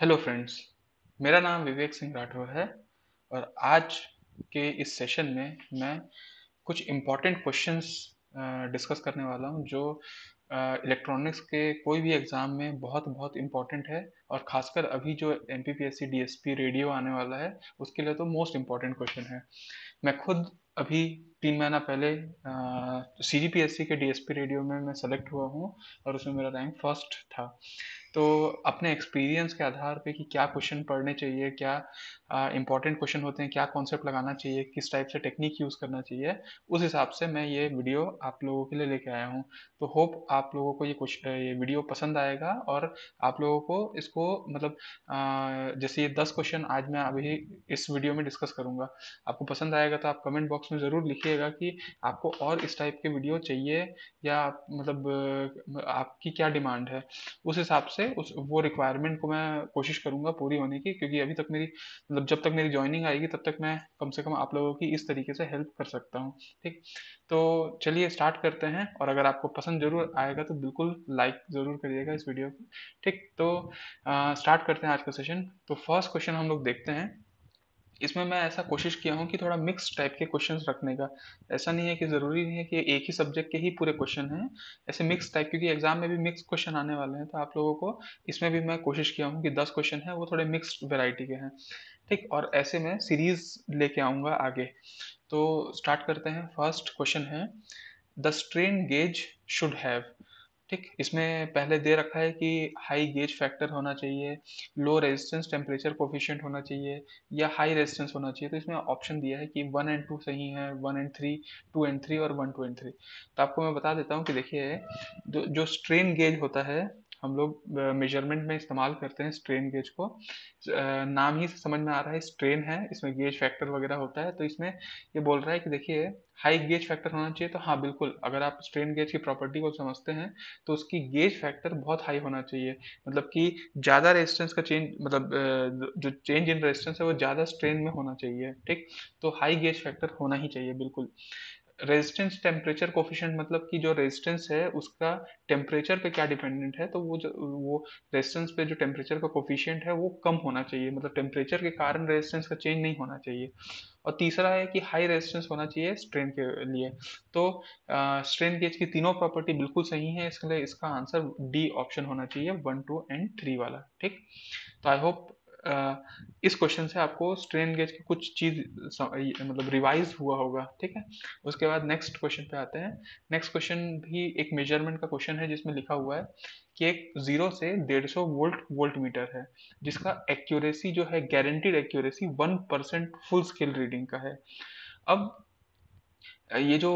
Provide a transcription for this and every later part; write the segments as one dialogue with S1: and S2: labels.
S1: hello friends मेरा नाम विवेक सिंह राठौर है और आज के इस सेशन में मैं कुछ इम्पॉर्टेंट क्वेश्चंस डिस्कस करने वाला हूं जो इलेक्ट्रॉनिक्स uh, के कोई भी एग्ज़ाम में बहुत बहुत इम्पॉर्टेंट है और ख़ासकर अभी जो M P P S C D S P radio आने वाला है उसके लिए तो मोस्ट इम्पॉर्टेंट क्वेश्चन है मैं खुद अभी तीन महीना पहले सी जी पी एस सी के डी एस पी रेडियो में मैं सेलेक्ट हुआ हूँ और उसमें मेरा रैंक फर्स्ट था तो अपने एक्सपीरियंस के आधार पे कि क्या क्वेश्चन पढ़ने चाहिए क्या इंपॉर्टेंट क्वेश्चन होते हैं क्या कॉन्सेप्ट लगाना चाहिए किस टाइप से टेक्निक यूज़ करना चाहिए उस हिसाब से मैं ये वीडियो आप लोगों के लिए लेके आया हूँ तो होप आप लोगों को ये कुछ ये वीडियो पसंद आएगा और आप लोगों को इसको मतलब आ, जैसे ये दस क्वेश्चन आज मैं अभी इस वीडियो में डिस्कस करूँगा आपको पसंद आएगा तो आप कमेंट बॉक्स में ज़रूर लिखिए बताइएगा कि आपको और इस टाइप के वीडियो चाहिए या मतलब आपकी क्या डिमांड है उस हिसाब से उस वो रिक्वायरमेंट को मैं कोशिश करूँगा पूरी होने की क्योंकि अभी तक मेरी मतलब जब तक मेरी ज्वाइनिंग आएगी तब तक मैं कम से कम आप लोगों की इस तरीके से हेल्प कर सकता हूँ ठीक तो चलिए स्टार्ट करते हैं और अगर आपको पसंद ज़रूर आएगा तो बिल्कुल लाइक ज़रूर करिएगा इस वीडियो को ठीक तो आ, स्टार्ट करते हैं आज का सेशन तो फर्स्ट क्वेश्चन हम लोग देखते हैं इसमें मैं ऐसा कोशिश किया हूँ कि थोड़ा मिक्स टाइप के क्वेश्चन रखने का ऐसा नहीं है कि ज़रूरी नहीं है कि एक ही सब्जेक्ट के ही पूरे क्वेश्चन हैं ऐसे मिक्स टाइप क्योंकि एग्जाम में भी मिक्स क्वेश्चन आने वाले हैं तो आप लोगों को इसमें भी मैं कोशिश किया हूँ कि दस क्वेश्चन हैं वो थोड़े मिक्स वेराइटी के हैं ठीक और ऐसे में सीरीज लेके आऊँगा आगे तो स्टार्ट करते हैं फर्स्ट क्वेश्चन है the strain gauge should have ठीक इसमें पहले दे रखा है कि हाई गेज फैक्टर होना चाहिए लो रेजिस्टेंस टेम्परेचर कोफिशियंट होना चाहिए या हाई रेजिस्टेंस होना चाहिए तो इसमें ऑप्शन दिया है कि वन एंड टू सही है one and three two and three और वन टू एंड थ्री तो आपको मैं बता देता हूँ कि देखिए जो जो स्ट्रेन गेज होता है हम लोग मेजरमेंट में इस्तेमाल करते हैं स्ट्रेन गेज को नाम ही से समझ में आ रहा है स्ट्रेन है इसमें गेज फैक्टर वगैरह होता है तो इसमें ये बोल रहा है कि देखिए हाई गेज फैक्टर होना चाहिए तो हाँ बिल्कुल अगर आप स्ट्रेन गेज की प्रॉपर्टी को समझते हैं तो उसकी गेज फैक्टर बहुत हाई होना चाहिए मतलब कि ज़्यादा रेजिस्टेंस का चेंज मतलब जो चेंज इन रेजिस्टेंस है वो ज़्यादा स्ट्रेन में होना चाहिए ठीक तो हाई गेज फैक्टर होना ही चाहिए बिल्कुल रेजिस्टेंस टेम्परेचर कोफिशेंट मतलब कि जो रेजिस्टेंस है उसका टेम्परेचर पे क्या डिपेंडेंट है तो वो जो वो रेजिस्टेंस पे जो टेम्परेचर का कोफिशियंट है वो कम होना चाहिए मतलब टेम्परेचर के कारण रेजिस्टेंस का चेंज नहीं होना चाहिए और तीसरा है कि हाई रेजिस्टेंस होना चाहिए स्ट्रेन के लिए तो स्ट्रेन गेज की तीनों प्रॉपर्टी बिल्कुल सही है इसके लिए इसका आंसर डी ऑप्शन होना चाहिए वन टू एंड थ्री वाला ठीक तो आई होप इस क्वेश्चन से आपको स्ट्रेन गेज की कुछ चीज मतलब रिवाइज हुआ होगा ठीक है उसके बाद नेक्स्ट क्वेश्चन पे आते हैं नेक्स्ट क्वेश्चन भी एक मेजरमेंट का क्वेश्चन है जिसमें लिखा हुआ है कि एक जीरो से डेढ़ सौ वोल्ट वोल्ट मीटर है जिसका एक्यूरेसी जो है guaranteed accuracy one percent full scale reading का है अब ये जो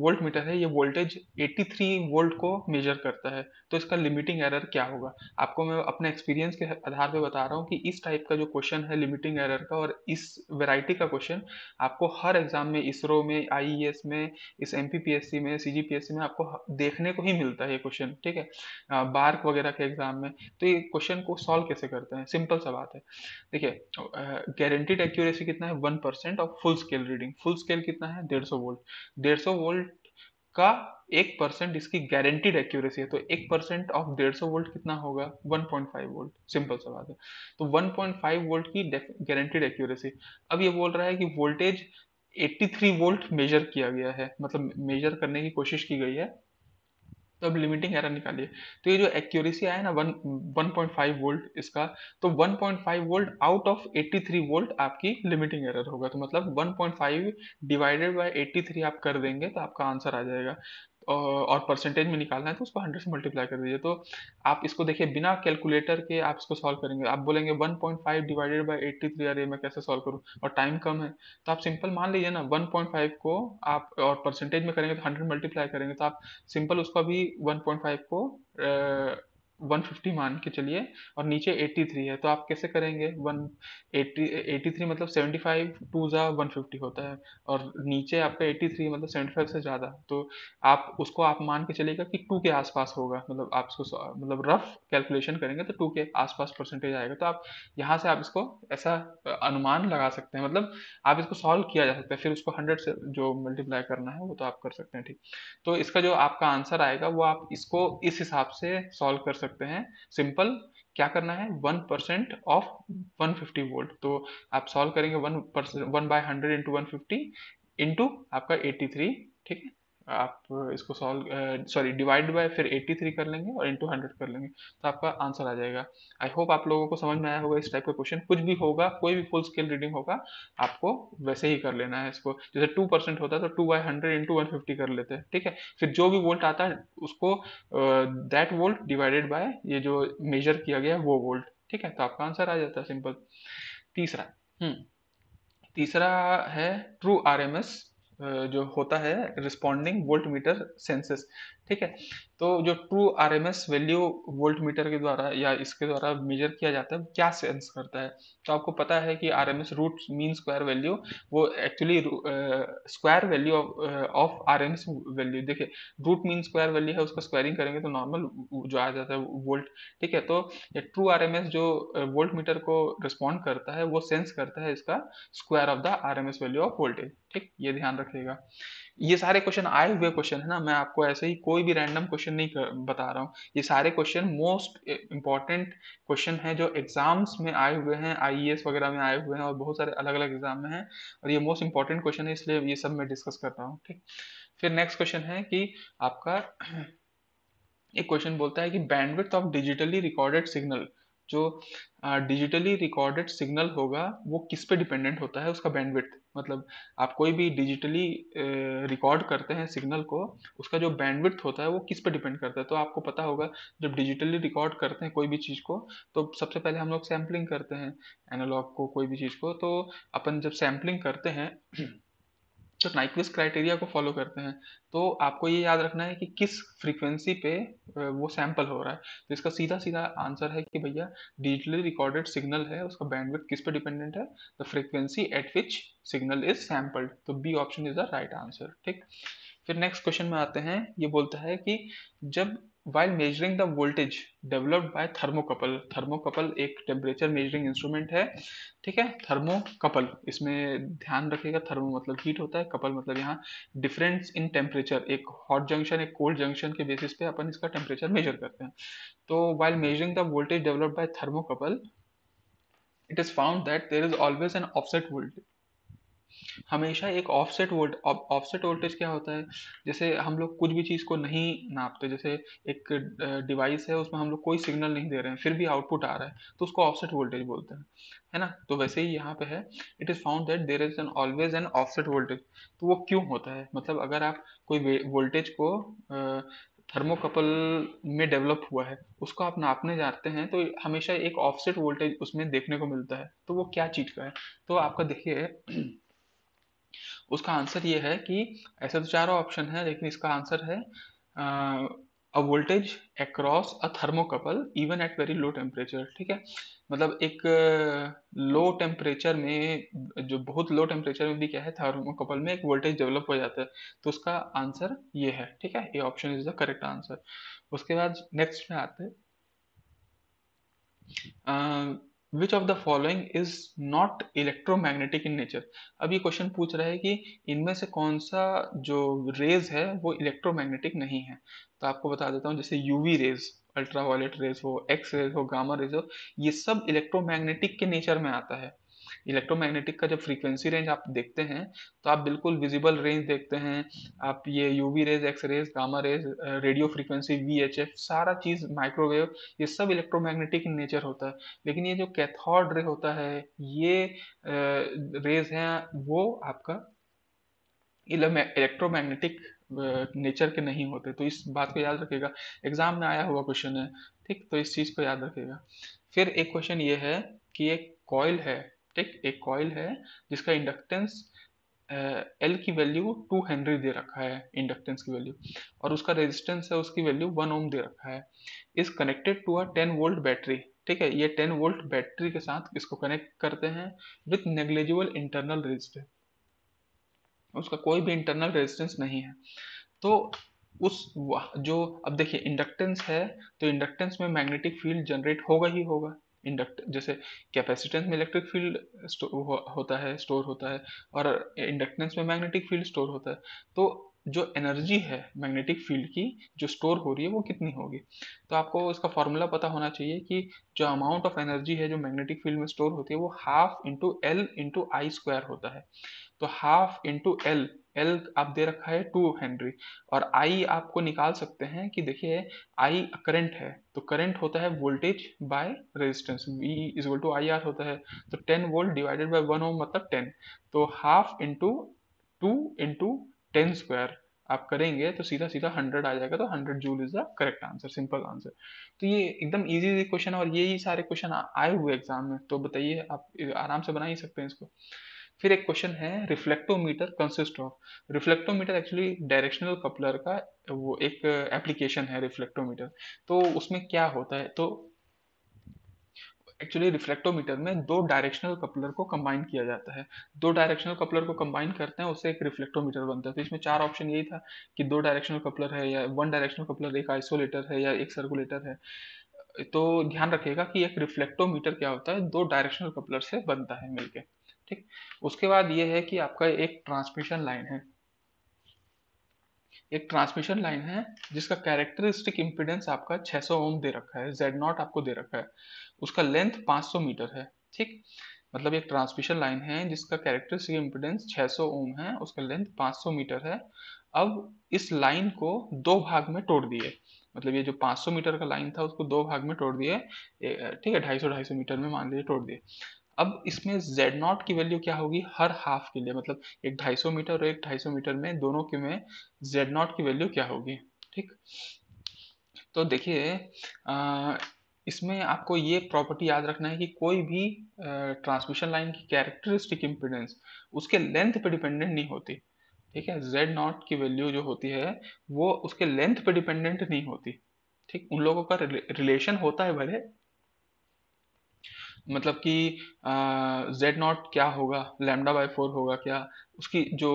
S1: वोल्ट मीटर है ये वोल्टेज 83 वोल्ट को मेजर करता है तो इसका लिमिटिंग एरर क्या होगा आपको मैं अपने एक्सपीरियंस के आधार पर बता रहा हूँ कि इस टाइप का जो क्वेश्चन है लिमिटिंग एरर का और इस वेराइटी का क्वेश्चन आपको हर एग्जाम में इसरो में आई e में इस एम में सी में आपको देखने को ही मिलता है ये क्वेश्चन ठीक है बार्क वगैरह के एग्जाम में तो ये क्वेश्चन को सॉल्व कैसे करते हैं सिंपल सा बात है देखिए गारंटीड एक्यूरेसी कितना है वन परसेंट और full scale reading full scale कितना है डेढ़ सौ वोल्ट डेढ़ सौ वोल्ट का एक परसेंट इसकी गारंटीड एक्यूरेसी है तो एक परसेंट ऑफ डेढ़ सौ वोल्ट कितना होगा 1.5 वोल्ट सिंपल सा बात है तो 1.5 वोल्ट की गारंटीड एक्यूरेसी अब ये बोल रहा है कि वोल्टेज 83 वोल्ट मेजर किया गया है मतलब मेजर करने की कोशिश की गई है तो अब लिमिटिंग एरर निकालिए तो ये जो एक्यूरेसी आया ना वन वन वोल्ट इसका तो one volt out of eighty volt आपकी लिमिटिंग एरर होगा तो मतलब one point divided by eighty आप कर देंगे तो आपका आंसर आ जाएगा और परसेंटेज में निकालना है तो उसको हंड्रेड से मल्टीप्लाई कर दीजिए तो आप इसको देखिए बिना कैलकुलेटर के आप इसको सॉल्व करेंगे आप बोलेंगे one point five divided by eighty three अरे मैं कैसे सॉल्व करूँ और टाइम कम है तो आप सिंपल मान लीजिए ना वन पॉइंट फाइव को आप और परसेंटेज में करेंगे तो हंड्रेड मल्टीप्लाई करेंगे तो आप सिंपल उसको भी फाइव को 150 मान के चलिए और नीचे 83 है तो आप कैसे करेंगे 180 83 मतलब 75 टू ज़ा 150 होता है और नीचे आपका 83 मतलब 75 से ज़्यादा तो आप उसको आप मान के चलेगा कि टू के आसपास होगा मतलब आप उसको मतलब रफ कैलकुलेशन करेंगे तो टू के आसपास परसेंटेज आएगा तो आप यहाँ से आप इसको ऐसा अनुमान लगा सकते हैं मतलब आप इसको सॉल्व किया जा सकता है फिर उसको हंड्रेड से जो मल्टीप्लाई करना है वो तो आप कर सकते हैं ठीक तो इसका जो आपका आंसर आएगा वो आप इसको इस हिसाब से सॉल्व कर सकते सकते हैं सिंपल क्या करना है one percent of one fifty volt तो आप सॉल्व करेंगे one percent one by hundred into one fifty into आपका एटी थ्री ठीक है आप इसको सॉल्व सॉरी डिवाइड बाय फिर 83 कर लेंगे और इंटू हंड्रेड कर लेंगे तो आपका आंसर आ जाएगा आई होप आप लोगों को समझ में आया होगा इस टाइप का क्वेश्चन कुछ भी होगा कोई भी फुल स्केल रीडिंग होगा आपको वैसे ही कर लेना है इसको जैसे टू परसेंट होता है तो two by hundred into one fifty कर लेते हैं ठीक है फिर जो भी वोल्ट आता है उसको दैट वोल्ट डिवाइडेड बाय ये जो मेजर किया गया है वो वोल्ट ठीक है तो आपका आंसर आ जाता है सिंपल तीसरा हम्म, तीसरा है ट्रू आर एम एस जो होता है रिस्पॉन्डिंग वोल्ट मीटर सेंसेस ठीक है तो जो true R M S value volt meter के द्वारा या इसके द्वारा मेजर किया जाता है क्या सेंस करता है तो आपको पता है कि R M S root mean square value वो actually square value of R M S value देखिए रूट मीन स्क्वायर वैल्यू है उसका स्क्वायरिंग करेंगे तो नॉर्मल जो आ जाता है वोल्ट ठीक है तो ट्रू आर एम एस जो वोल्ट मीटर को रिस्पॉन्ड करता है वो सेंस करता है इसका square of the R M S value of voltage ठीक ये ध्यान रखिएगा ये सारे क्वेश्चन आए हुए क्वेश्चन है ना मैं आपको ऐसे ही कोई भी रैंडम क्वेश्चन नहीं कर, बता रहा हूँ ये सारे क्वेश्चन मोस्ट इंपॉर्टेंट क्वेश्चन है जो एग्जाम्स में आए हुए हैं आई e वगैरह में आए हुए हैं और बहुत सारे अलग अलग एग्जाम में हैं और ये मोस्ट इंपॉर्टेंट क्वेश्चन है इसलिए ये सब मैं डिस्कस कर रहा हूँ ठीक फिर नेक्स्ट क्वेश्चन है कि आपका एक क्वेश्चन बोलता है कि bandwidth of digitally recorded signal जो डिजिटली रिकॉर्डेड सिग्नल होगा वो किस पे डिपेंडेंट होता है उसका बैंडविड्थ मतलब आप कोई भी डिजिटली रिकॉर्ड करते हैं सिग्नल को उसका जो बैंडविड्थ होता है वो किस पे डिपेंड करता है तो आपको पता होगा जब डिजिटली रिकॉर्ड करते हैं कोई भी चीज़ को तो सबसे पहले हम लोग सैम्पलिंग करते हैं एनालॉग को कोई भी चीज़ को तो अपन जब सैम्पलिंग करते हैं तो नाइक्विस्ट क्राइटेरिया को फॉलो करते हैं तो आपको ये याद रखना है कि किस फ्रीक्वेंसी पे वो सैंपल हो रहा है तो इसका सीधा सीधा आंसर है कि भैया डिजिटली रिकॉर्डेड सिग्नल है उसका बैंडविड्थ किस पे डिपेंडेंट है the frequency at which signal is sampled तो B option is the right answer ठीक फिर नेक्स्ट क्वेश्चन में आते हैं ये बोलता है कि जब while measuring the voltage developed by thermocouple thermocouple एक temperature measuring instrument है ठीक है thermocouple इसमें ध्यान रखिएगा thermo मतलब heat होता है couple मतलब यहाँ difference in temperature एक hot junction एक cold junction के basis पे अपन इसका temperature measure करते हैं तो while measuring the voltage developed by thermocouple it is found that there is always an offset voltage हमेशा एक ऑफसेट वोल्ट ऑफसेट वोल्टेज क्या होता है जैसे हम लोग कुछ भी चीज़ को नहीं नापते जैसे एक डिवाइस है उसमें हम लोग कोई सिग्नल नहीं दे रहे हैं फिर भी आउटपुट आ रहा है तो उसको ऑफसेट वोल्टेज बोलते हैं है ना तो वैसे ही यहाँ पे है it is found that there is an always an offset voltage तो वो क्यों होता है मतलब अगर आप कोई वोल्टेज को थर्मोकपल में डेवलप हुआ है उसको आप नापने जाते हैं तो हमेशा एक ऑफसेट वोल्टेज उसमें देखने को मिलता है तो वो क्या चीज़ का है तो आपका देखिए उसका आंसर ये है कि ऐसे तो चारों ऑप्शन है लेकिन इसका आंसर है a voltage across a thermocouple even at very low temperature ठीक है मतलब एक लो टेम्परेचर में जो बहुत लो टेम्परेचर में भी क्या है थर्मोकपल में एक वोल्टेज डेवलप हो जाता है तो उसका आंसर ये है ठीक है ये option is the correct answer उसके बाद नेक्स्ट में आते हैं which of the following is not electromagnetic in nature अब ये क्वेश्चन पूछ रहा है कि इनमें से कौन सा जो रेज है वो इलेक्ट्रोमैग्नेटिक नहीं है तो आपको बता देता हूँ जैसे U V rays ultra violet rays हो एक्स रेज हो गामा रेज हो ये सब इलेक्ट्रोमैग्नेटिक के नेचर में आता है इलेक्ट्रोमैग्नेटिक का जब फ्रीक्वेंसी रेंज आप देखते हैं तो आप बिल्कुल विजिबल रेंज देखते हैं आप ये UV rays X rays gamma rays radio frequency V H F सारा चीज़ माइक्रोवेव ये सब इलेक्ट्रोमैग्नेटिक नेचर होता है लेकिन ये जो कैथोड रे होता है ये रेज है वो आपका इलेक्ट्रोमैग्नेटिक नेचर के नहीं होते तो इस बात को याद रखेगा एग्जाम में आया हुआ क्वेश्चन है ठीक तो इस चीज़ को याद रखेगा फिर एक क्वेश्चन ये है कि एक कॉयल है ठीक एक कॉयल है जिसका इंडक्टेंस एल की वैल्यू टू हेनरी दे रखा है इंडक्टेंस की वैल्यू और उसका रेजिस्टेंस है उसकी वैल्यू वन ओम दे रखा है is connected to a ten volt battery ठीक है ये टेन वोल्ट बैटरी के साथ इसको कनेक्ट करते हैं विथ नेग्लेजिबल इंटरनल रेजिस्टेंस उसका कोई भी इंटरनल रेजिस्टेंस नहीं है तो उस जो अब देखिए इंडक्टेंस है तो इंडक्टेंस में मैग्नेटिक फील्ड जनरेट होगा ही होगा इंडक्टर जैसे कैपेसिटेंस में इलेक्ट्रिक फील्ड होता है स्टोर होता है और इंडक्टेंस में मैग्नेटिक फील्ड स्टोर होता है तो जो एनर्जी है मैग्नेटिक फील्ड की जो स्टोर हो रही है वो कितनी होगी तो आपको इसका फॉर्मूला पता होना चाहिए कि जो अमाउंट ऑफ एनर्जी है जो मैग्नेटिक फील्ड में स्टोर होती है वो half into L into I square होता है तो हाफ इंटू एल एल आप दे रखा है टू हेनरी और आई आपको निकाल सकते हैं कि देखिए आई करंट है तो करंट होता है voltage by resistance V equal to I R होता है तो ten volt divided by one ohm मतलब टेन तो half into two into ten square आप करेंगे तो सीधा सीधा हंड्रेड आ जाएगा तो hundred joule is the correct answer simple answer तो ये एकदम इजी इजी क्वेश्चन और ये सारे क्वेश्चन आए हुए एग्जाम में तो बताइए आप आराम से बना ही सकते हैं इसको फिर एक क्वेश्चन है reflectometer consist of reflectometer actually directional coupler का वो एक एप्लीकेशन है रिफ्लेक्टोमीटर तो उसमें क्या होता है तो एक्चुअली रिफ्लेक्टोमीटर में दो डायरेक्शनल कपलर को कंबाइन किया जाता है दो डायरेक्शनल कपलर को कंबाइन करते हैं उससे एक रिफ्लेक्टोमीटर बनता है तो इसमें चार ऑप्शन यही था कि दो डायरेक्शनल कपलर है या वन डायरेक्शनल कपलर एक आइसोलेटर है या एक सर्कुलेटर है तो ध्यान रखिएगा कि एक रिफ्लेक्टोमीटर क्या होता है दो डायरेक्शनल कपलर से बनता है मिलकर ठीक उसके बाद ये है कि आपका एक ट्रांसमिशन लाइन है एक ट्रांसमिशन लाइन है जिसका कैरेक्टरिस्टिक इम्पिडेंस आपका 600 ओम दे रखा है जेड नॉट आपको दे रखा है उसका लेंथ 500 मीटर है ठीक मतलब एक ट्रांसमिशन लाइन है जिसका कैरेक्टरिस्टिक इम्पिडेंस 600 ओम है उसका लेंथ 500 मीटर है अब इस लाइन को दो भाग में तोड़ दिए मतलब ये जो 500 मीटर का लाइन था उसको दो भाग में तोड़ दिए ठीक है ढाई सौ मीटर में मान लीजिए तोड़ दिए अब इसमें जेड नॉट की वैल्यू क्या होगी हर हाफ के लिए मतलब एक 250 मीटर और एक 250 मीटर में दोनों के में जेड नॉट की वैल्यू क्या होगी ठीक तो देखिए इसमें आपको ये प्रॉपर्टी याद रखना है कि कोई भी ट्रांसमिशन लाइन की कैरेक्टरिस्टिक इम्पिडेंस उसके लेंथ पे डिपेंडेंट नहीं होती ठीक है जेड नॉट की वैल्यू जो होती है वो उसके लेंथ पे डिपेंडेंट नहीं होती ठीक उन लोगों का रिलेशन होता है भले मतलब कि जेड नॉट क्या होगा लैमडा बाई फोर होगा क्या उसकी जो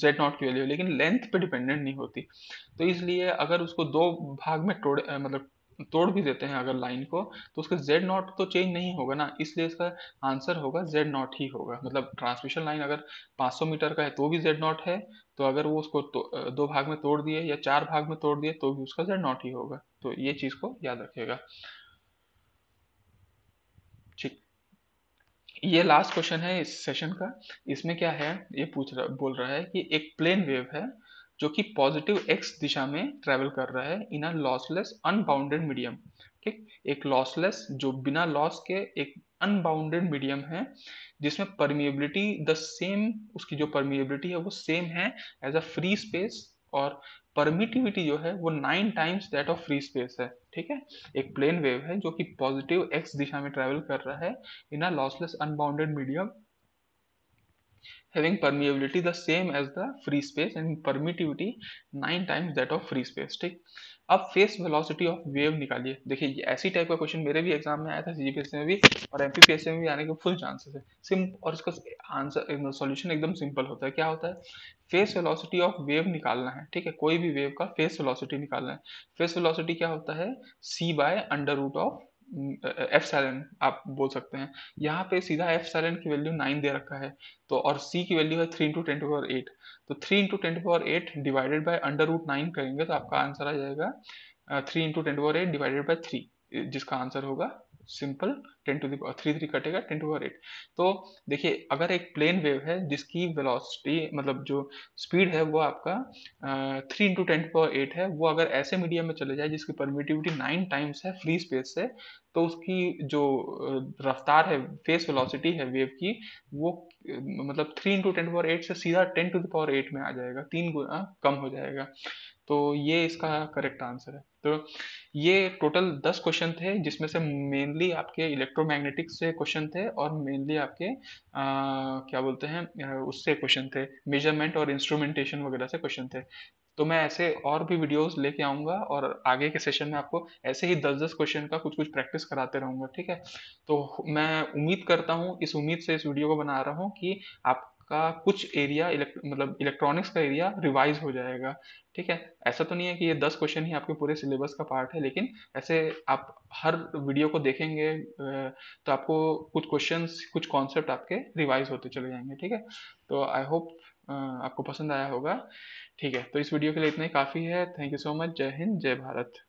S1: जेड नॉट की वैल्यू लेकिन लेंथ पे डिपेंडेंट नहीं होती तो इसलिए अगर उसको दो भाग में तोड़ मतलब तोड़ भी देते हैं अगर लाइन को तो उसका जेड नॉट तो चेंज नहीं होगा ना इसलिए इसका आंसर होगा जेड नॉट ही होगा मतलब ट्रांसमिशन लाइन अगर 500 मीटर का है तो भी जेड नॉट है तो अगर वो उसको तो, दो भाग में तोड़ दिए या चार भाग में तोड़ दिए तो भी उसका जेड नॉट ही होगा तो ये चीज़ को याद रखेगा ये लास्ट क्वेश्चन है इस सेशन का इसमें क्या है ये पूछ रहा बोल रहा है कि एक प्लेन वेव है जो कि पॉजिटिव एक्स दिशा में ट्रेवल कर रहा है in a lossless unbounded medium ठीक एक लॉसलेस जो बिना लॉस के एक अनबाउंडेड मीडियम है जिसमें परमिएबिलिटी द सेम उसकी जो परमिएबिलिटी है वो सेम है एज अ फ्री स्पेस और परमिटिविटी जो है वो nine times that of free space है ठीक है एक प्लेन वेव है जो कि पॉजिटिव एक्स दिशा में ट्रेवल कर रहा है in a lossless unbounded medium having permeability the same as the free space and permittivity nine times that of free space ठीक अब फेस वेलोसिटी ऑफ वेव निकालिए देखिए ऐसी टाइप का क्वेश्चन मेरे भी एग्जाम में आया था सीजीपीएस में भी और एमपीपीएससी में भी आने के फुल चांसेस है सिंप और इसका आंसर सॉल्यूशन एकदम सिंपल होता है क्या होता है फेस वेलोसिटी ऑफ वेव निकालना है ठीक है कोई भी वेव का फेस वेलोसिटी निकालना है फेस वेलोसिटी क्या होता है C by under root of epsilon आप बोल सकते हैं यहाँ पे सीधा एफ साइलेंट की वैल्यू नाइन दे रखा है तो और सी की वैल्यू है three into twenty power eight तो three into twenty power eight divided by under root nine करेंगे तो आपका आंसर आ जाएगा three into twenty power eight divided by three जिसका आंसर होगा simple ten to the power three three कटेगा ten to the power eight तो देखिए अगर एक प्लेन वेव है जिसकी वेलोसिटी मतलब जो स्पीड है वो आपका three into ten power eight है वो अगर ऐसे मीडियम में चले जाए जिसकी परमिटिविटी नाइन टाइम्स है फ्री स्पेस से तो उसकी जो रफ्तार है फेस वेलोसिटी है वेव की वो मतलब three into ten power eight से सीधा टेन टू दावर एट में आ जाएगा तीन गुना कम हो जाएगा तो ये इसका करेक्ट आंसर है तो ये टोटल दस क्वेश्चन थे जिसमें से मेनली आपके इलेक्ट्रोमैग्नेटिक से क्वेश्चन थे और मेनली आपके आ, क्या बोलते हैं उससे क्वेश्चन थे मेजरमेंट और इंस्ट्रूमेंटेशन वगैरह से क्वेश्चन थे तो मैं ऐसे और भी वीडियोस लेके आऊँगा और आगे के सेशन में आपको ऐसे ही दस दस क्वेश्चन का कुछ कुछ प्रैक्टिस कराते रहूँगा ठीक है तो मैं उम्मीद करता हूँ इस उम्मीद से इस वीडियो को बना रहा हूँ कि आप का कुछ एरिया इलेक्ट मतलब इलेक्ट्रॉनिक्स का एरिया रिवाइज हो जाएगा ठीक है ऐसा तो नहीं है कि ये दस क्वेश्चन ही आपके पूरे सिलेबस का पार्ट है लेकिन ऐसे आप हर वीडियो को देखेंगे तो आपको कुछ क्वेश्चंस कुछ कॉन्सेप्ट आपके रिवाइज होते चले जाएंगे ठीक है तो आई होप आपको पसंद आया होगा ठीक है तो इस वीडियो के लिए इतना ही काफ़ी है थैंक यू सो मच जय हिंद जय भारत